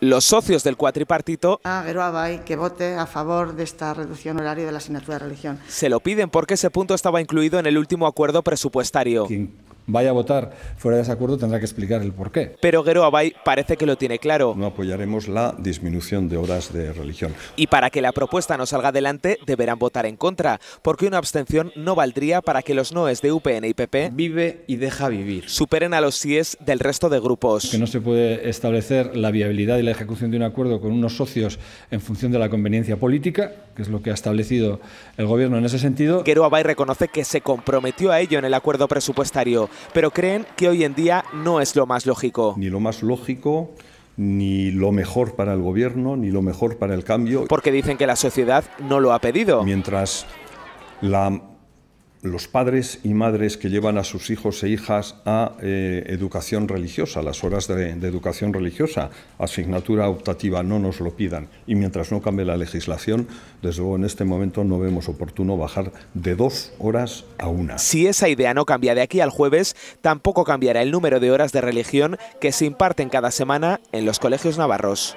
los socios del cuatripartito ah, ah que vote a favor de esta reducción horario de la asignatura de religión. Se lo piden porque ese punto estaba incluido en el último acuerdo presupuestario vaya a votar fuera de ese acuerdo tendrá que explicar el porqué. Pero Gero Abay parece que lo tiene claro. No apoyaremos la disminución de horas de religión. Y para que la propuesta no salga adelante deberán votar en contra, porque una abstención no valdría para que los noes de UPN y PP vive y deja vivir superen a los síes del resto de grupos. Que no se puede establecer la viabilidad y la ejecución de un acuerdo con unos socios en función de la conveniencia política, que es lo que ha establecido el gobierno en ese sentido. ...Gero Abay reconoce que se comprometió a ello en el acuerdo presupuestario pero creen que hoy en día no es lo más lógico. Ni lo más lógico ni lo mejor para el gobierno, ni lo mejor para el cambio. Porque dicen que la sociedad no lo ha pedido. Mientras la los padres y madres que llevan a sus hijos e hijas a eh, educación religiosa, las horas de, educación religiosa, asignatura optativa, no nos lo pidan. Y mientras no cambie la legislación, desde luego en este momento no vemos oportuno bajar de dos horas a una. Si esa idea no cambia de aquí al jueves, tampoco cambiará el número de horas de religión que se imparten cada semana en los colegios navarros.